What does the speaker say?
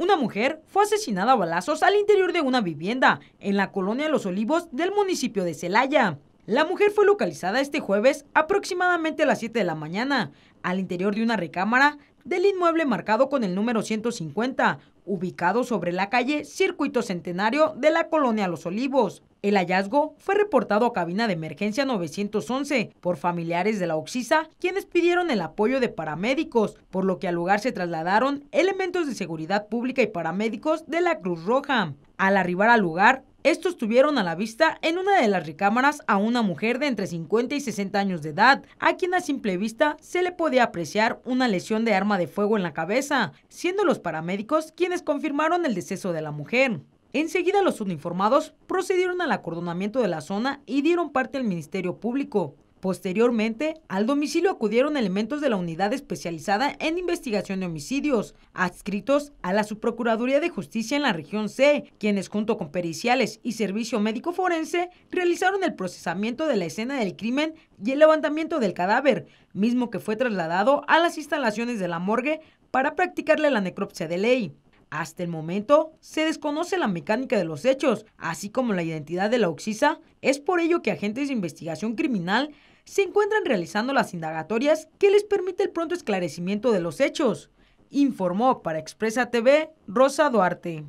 Una mujer fue asesinada a balazos al interior de una vivienda en la colonia Los Olivos del municipio de Celaya. La mujer fue localizada este jueves aproximadamente a las 7 de la mañana al interior de una recámara del inmueble marcado con el número 150, ubicado sobre la calle Circuito Centenario de la colonia Los Olivos. El hallazgo fue reportado a cabina de emergencia 911 por familiares de la Oxisa, quienes pidieron el apoyo de paramédicos, por lo que al lugar se trasladaron elementos de seguridad pública y paramédicos de la Cruz Roja. Al arribar al lugar, estos tuvieron a la vista en una de las recámaras a una mujer de entre 50 y 60 años de edad, a quien a simple vista se le podía apreciar una lesión de arma de fuego en la cabeza, siendo los paramédicos quienes confirmaron el deceso de la mujer. Enseguida los uniformados procedieron al acordonamiento de la zona y dieron parte al Ministerio Público. Posteriormente, al domicilio acudieron elementos de la unidad especializada en investigación de homicidios, adscritos a la Subprocuraduría de Justicia en la región C, quienes junto con periciales y servicio médico forense realizaron el procesamiento de la escena del crimen y el levantamiento del cadáver, mismo que fue trasladado a las instalaciones de la morgue para practicarle la necropsia de ley. Hasta el momento, se desconoce la mecánica de los hechos, así como la identidad de la Oxisa. Es por ello que agentes de investigación criminal se encuentran realizando las indagatorias que les permite el pronto esclarecimiento de los hechos, informó para Expresa TV Rosa Duarte.